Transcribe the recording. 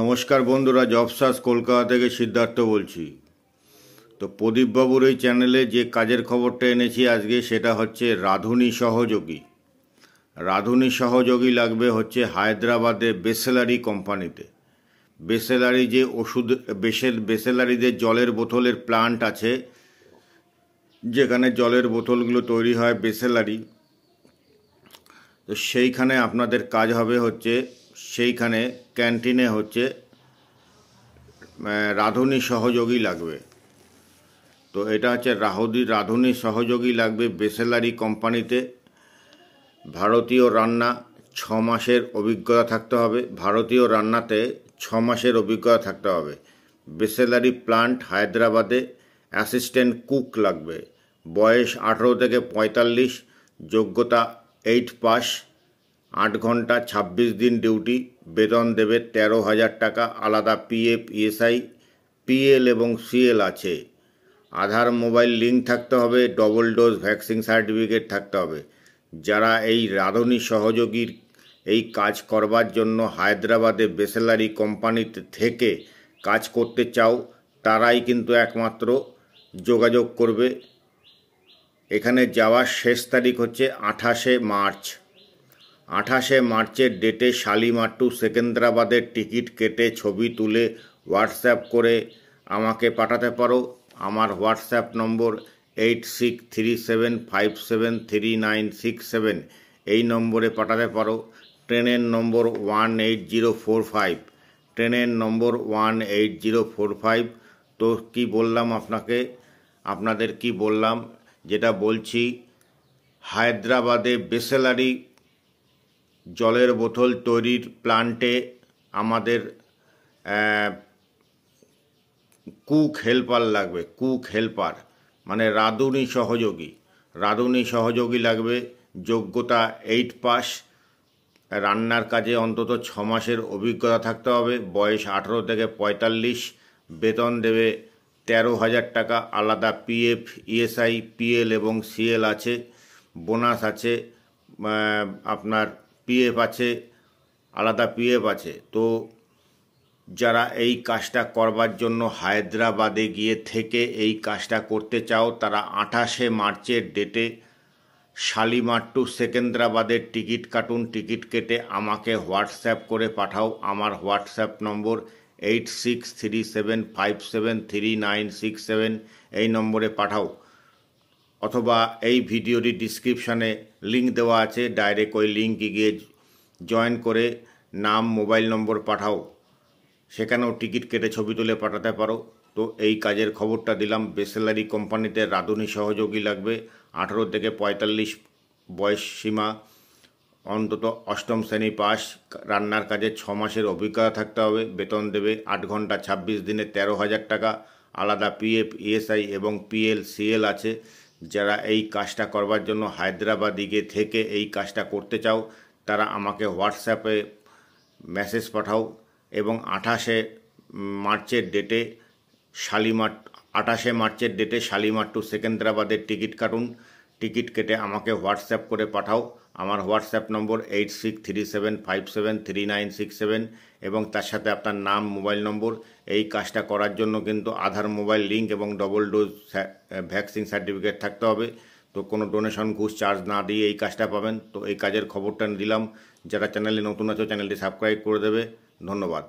নমস্কার বন্ধুরা জবসাস কলকাতা থেকে সিদ্ধার্থ বলছি তো প্রদীপবাবুর এই চ্যানেলে যে কাজের খবরটা এনেছি আজকে সেটা হচ্ছে রাধুনী সহযোগী রাধুনী সহযোগী লাগবে হচ্ছে হায়দ্রাবাদে বেসেলারি কোম্পানিতে বেসেলারি যে ওষুধ বেসেল বেসেলারিদের জলের বোতলের প্লান্ট আছে যেখানে জলের বোতলগুলো তৈরি হয় বেসেলারি তো সেইখানে আপনাদের কাজ হবে হচ্ছে সেইখানে ক্যান্টিনে হচ্ছে রাঁধুনি সহযোগী লাগবে তো এটা হচ্ছে রাহুদি রাঁধুনি সহযোগী লাগবে বেসেলারি কোম্পানিতে ভারতীয় রান্না ছ মাসের অভিজ্ঞতা থাকতে হবে ভারতীয় রান্নাতে ছ মাসের অভিজ্ঞতা থাকতে হবে বেসেলারি প্লান্ট হায়দ্রাবাদে অ্যাসিস্ট্যান্ট কুক লাগবে বয়স আঠেরো থেকে পঁয়তাল্লিশ যোগ্যতা এইট পাস আট ঘন্টা ২৬ দিন ডিউটি বেতন দেবে তেরো হাজার টাকা আলাদা পিএফ ইএসআই পিএল এবং সিএল আছে আধার মোবাইল লিঙ্ক থাকতে হবে ডবল ডোজ ভ্যাকসিন সার্টিফিকেট থাকতে হবে যারা এই রাঁধুনি সহযোগীর এই কাজ করবার জন্য হায়দ্রাবাদে বেসেলারি কোম্পানিতে থেকে কাজ করতে চাও তারাই কিন্তু একমাত্র যোগাযোগ করবে এখানে যাওয়ার শেষ তারিখ হচ্ছে আঠাশে মার্চ আঠাশে মার্চের ডেটে শালিমার টু সেকেন্দ্রাবাদের টিকিট কেটে ছবি তুলে হোয়াটসঅ্যাপ করে আমাকে পাঠাতে পারো আমার WhatsApp number eight six three seven five seven three nine six seven এই নম্বরে পাঠাতে পারো ট্রেনের number one eight zero four five ট্রেনের number one eight zero four five তো কি বললাম আপনাকে আপনাদের কি বললাম যেটা বলছি হায়দ্রাবাদে বেসেলারি জলের বোতল তৈরির প্লান্টে আমাদের কুক হেল্পার লাগবে কুক হেল্পার মানে রাঁধুনি সহযোগী রাঁধুনি সহযোগী লাগবে যোগ্যতা এইট পাস রান্নার কাজে অন্তত ছ মাসের অভিজ্ঞতা থাকতে হবে বয়স আঠেরো থেকে পঁয়তাল্লিশ বেতন দেবে তেরো হাজার টাকা আলাদা পিএফ ইএসআই পিএল এবং সিএল আছে বোনাস আছে আপনার পিএফ আছে আলাদা পিএফ আছে তো যারা এই কাজটা করবার জন্য হায়দ্রাবাদে গিয়ে থেকে এই কাজটা করতে চাও তারা আঠাশে মার্চের ডেটে শালিমার টু সেকেন্দ্রাবাদের টিকিট কাটুন টিকিট কেটে আমাকে হোয়াটসঅ্যাপ করে পাঠাও আমার WhatsApp number eight six three seven five seven three nine six seven এই নম্বরে পাঠাও অথবা এই ভিডিওটি ডিসক্রিপশানে লিঙ্ক দেওয়া আছে ডাইরেক্ট ওই লিঙ্কে গিয়ে জয়েন করে নাম মোবাইল নম্বর পাঠাও সেখানেও টিকিট কেটে ছবি তুলে পাঠাতে পারো তো এই কাজের খবরটা দিলাম বেসেলারি কোম্পানিতে রাঁধুনি সহযোগী লাগবে আঠেরো থেকে পঁয়তাল্লিশ বয়স সীমা অন্তত অষ্টম শ্রেণী পাস রান্নার কাজে ছ মাসের অভিজ্ঞতা থাকতে হবে বেতন দেবে আট ঘন্টা ২৬ দিনে তেরো হাজার টাকা আলাদা পিএফ ইএসআই e এবং পিএল সিএল আছে যারা এই কাজটা করবার জন্য হায়দ্রাবাদিকে থেকে এই কাজটা করতে চাও তারা আমাকে হোয়াটসঅ্যাপে মেসেজ পাঠাও এবং আঠাশে মার্চের ডেটে শালিমার আঠাশে মার্চের ডেটে শালিমার টু সেকেন্দ্রাবাদের টিকিট কাটুন টিকিট কেটে আমাকে হোয়াটসঅ্যাপ করে পাঠাও আমার WhatsApp number eight six three seven five seven three nine six seven এবং তার সাথে আপনার নাম মোবাইল নম্বর এই কাজটা করার জন্য কিন্তু আধার মোবাইল লিঙ্ক এবং ডবল ডোজ ভ্যাকসিন সার্টিফিকেট থাকতে হবে তো কোনো ডোনেশন ঘুষ চার্জ না দিয়ে এই কাজটা পাবেন তো এই কাজের খবরটা দিলাম যারা চ্যানেলে নতুন আছে চ্যানেলটি সাবস্ক্রাইব করে দেবে ধন্যবাদ